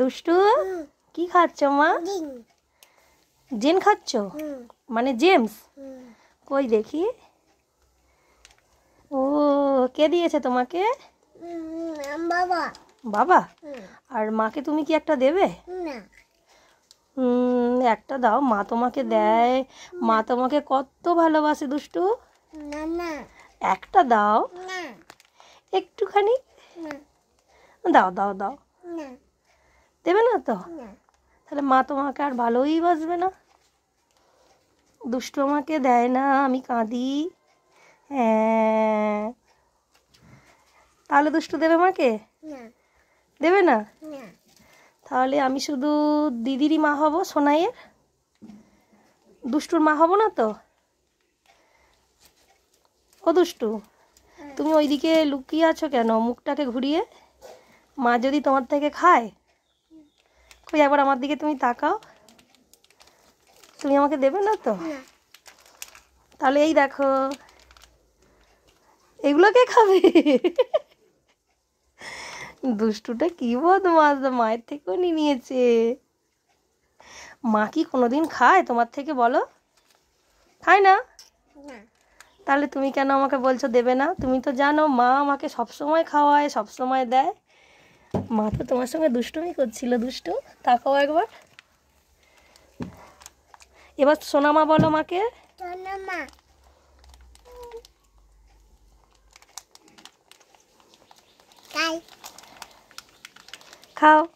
দুষ্টু কি খাচ্ছ মা জেন খাচ্ছ মানে জেমস কই দেখি ও কে দিয়েছে তোমাকে বাবা বাবা আর মাকে তুমি কি একটা দেবে একটা দাও মা তোমাকে দেয় মা তোমাকে কত ভালোবাসে দুষ্টু একটা দাও একটুখানি দাও দাও দাও দেবে না তো তাহলে মা তোমাকে আর ভালোই বাসবে না দুষ্টু আমাকে দেয় না আমি কাঁদি হ্যাঁ তাহলে দুষ্টু দেবে মাকে দেবে না তাহলে আমি শুধু দিদিরই মা হব সোনাইয়ের দুষ্টুর মা হব না তো ও দুষ্টু হ্যাঁ। তুমি ওইদিকে লুকিয়ে আছো কেন মুখটাকে ঘুরিয়ে মা যদি তোমার থেকে খায় কই একবার আমার দিকে তুমি তাকাও তুমি আমাকে দেবে না তো তাহলে এই দেখো এগুলো কে খাবে দুষ্টুটা কি মাছ মায়ের থেকেও নিয়ে নিয়েছে মা কি কোনোদিন খায় তোমার থেকে বলো খায় না তাহলে তুমি কেন আমাকে বলছো দেবে না তুমি তো জানো মা আমাকে সবসময় খাওয়ায় সবসময় দেয় মা তো তোমার সঙ্গে দুষ্টুমি করছিল দুষ্টু তাকাও একবার এবার সোনামা বলো মাকে খাও